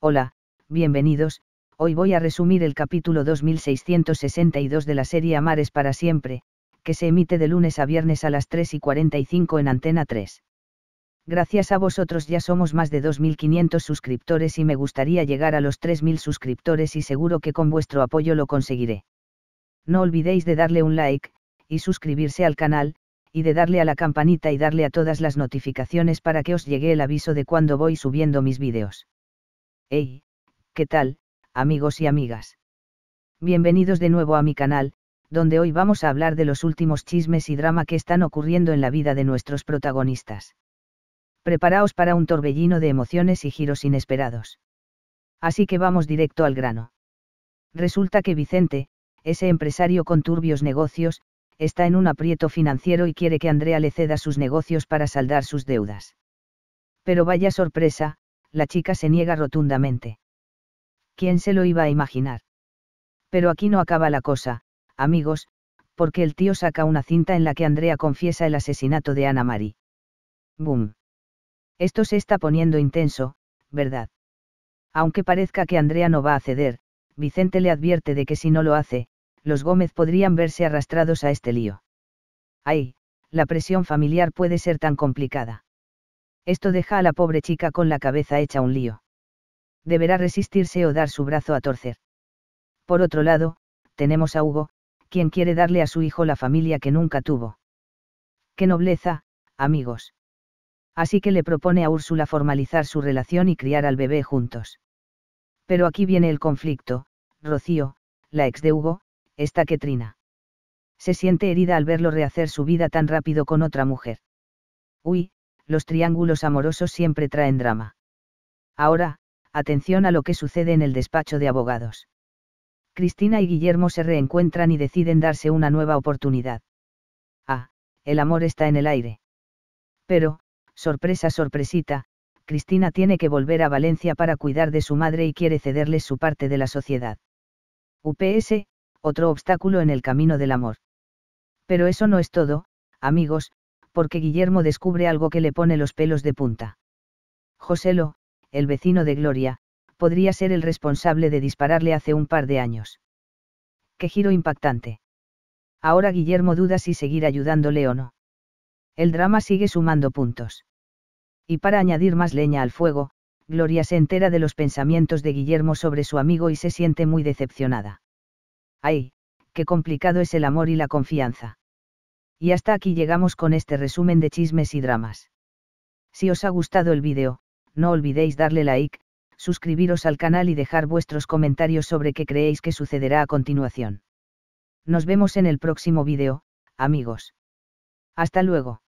Hola, bienvenidos, hoy voy a resumir el capítulo 2662 de la serie Amares para siempre, que se emite de lunes a viernes a las 3 y 45 en Antena 3. Gracias a vosotros ya somos más de 2.500 suscriptores y me gustaría llegar a los 3.000 suscriptores y seguro que con vuestro apoyo lo conseguiré. No olvidéis de darle un like, y suscribirse al canal, y de darle a la campanita y darle a todas las notificaciones para que os llegue el aviso de cuando voy subiendo mis vídeos. Hey, ¿qué tal, amigos y amigas? Bienvenidos de nuevo a mi canal, donde hoy vamos a hablar de los últimos chismes y drama que están ocurriendo en la vida de nuestros protagonistas. Preparaos para un torbellino de emociones y giros inesperados. Así que vamos directo al grano. Resulta que Vicente, ese empresario con turbios negocios, está en un aprieto financiero y quiere que Andrea le ceda sus negocios para saldar sus deudas. Pero vaya sorpresa, la chica se niega rotundamente. ¿Quién se lo iba a imaginar? Pero aquí no acaba la cosa, amigos, porque el tío saca una cinta en la que Andrea confiesa el asesinato de Ana Mari. ¡Bum! Esto se está poniendo intenso, ¿verdad? Aunque parezca que Andrea no va a ceder, Vicente le advierte de que si no lo hace, los Gómez podrían verse arrastrados a este lío. ¡Ay! La presión familiar puede ser tan complicada. Esto deja a la pobre chica con la cabeza hecha un lío. Deberá resistirse o dar su brazo a torcer. Por otro lado, tenemos a Hugo, quien quiere darle a su hijo la familia que nunca tuvo. ¡Qué nobleza, amigos! Así que le propone a Úrsula formalizar su relación y criar al bebé juntos. Pero aquí viene el conflicto, Rocío, la ex de Hugo, esta ketrina. Se siente herida al verlo rehacer su vida tan rápido con otra mujer. Uy, los triángulos amorosos siempre traen drama. Ahora, atención a lo que sucede en el despacho de abogados. Cristina y Guillermo se reencuentran y deciden darse una nueva oportunidad. Ah, el amor está en el aire. Pero, sorpresa sorpresita, Cristina tiene que volver a Valencia para cuidar de su madre y quiere cederle su parte de la sociedad. UPS, otro obstáculo en el camino del amor. Pero eso no es todo, amigos, porque Guillermo descubre algo que le pone los pelos de punta. Joselo, el vecino de Gloria, podría ser el responsable de dispararle hace un par de años. ¡Qué giro impactante! Ahora Guillermo duda si seguir ayudándole o no. El drama sigue sumando puntos. Y para añadir más leña al fuego, Gloria se entera de los pensamientos de Guillermo sobre su amigo y se siente muy decepcionada. ¡Ay! ¡Qué complicado es el amor y la confianza! Y hasta aquí llegamos con este resumen de chismes y dramas. Si os ha gustado el vídeo, no olvidéis darle like, suscribiros al canal y dejar vuestros comentarios sobre qué creéis que sucederá a continuación. Nos vemos en el próximo vídeo, amigos. Hasta luego.